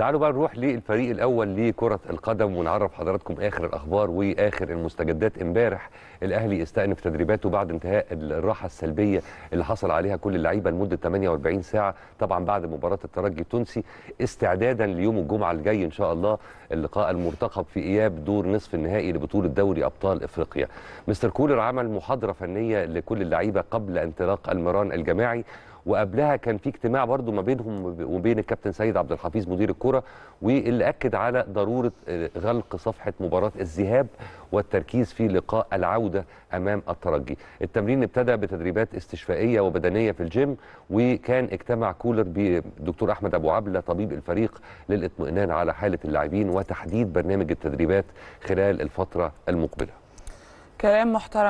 تعالوا بقى نروح للفريق الاول لكره القدم ونعرف حضراتكم اخر الاخبار واخر المستجدات امبارح الاهلي استأنف تدريباته بعد انتهاء الراحه السلبيه اللي حصل عليها كل اللعيبه لمده 48 ساعه طبعا بعد مباراه الترجي التونسي استعدادا ليوم الجمعه الجاي ان شاء الله اللقاء المرتقب في اياب دور نصف النهائي لبطوله دوري ابطال افريقيا مستر كولر عمل محاضره فنيه لكل اللعيبه قبل انطلاق المران الجماعي وقبلها كان في اجتماع برضو ما بينهم وبين الكابتن سيد عبد الحفيظ مدير الكرة واللي اكد على ضروره غلق صفحه مباراه الذهاب والتركيز في لقاء العوده امام الترجي. التمرين ابتدى بتدريبات استشفائيه وبدنيه في الجيم وكان اجتمع كولر بدكتور احمد ابو عبله طبيب الفريق للاطمئنان على حاله اللاعبين وتحديد برنامج التدريبات خلال الفتره المقبله. كلام محترم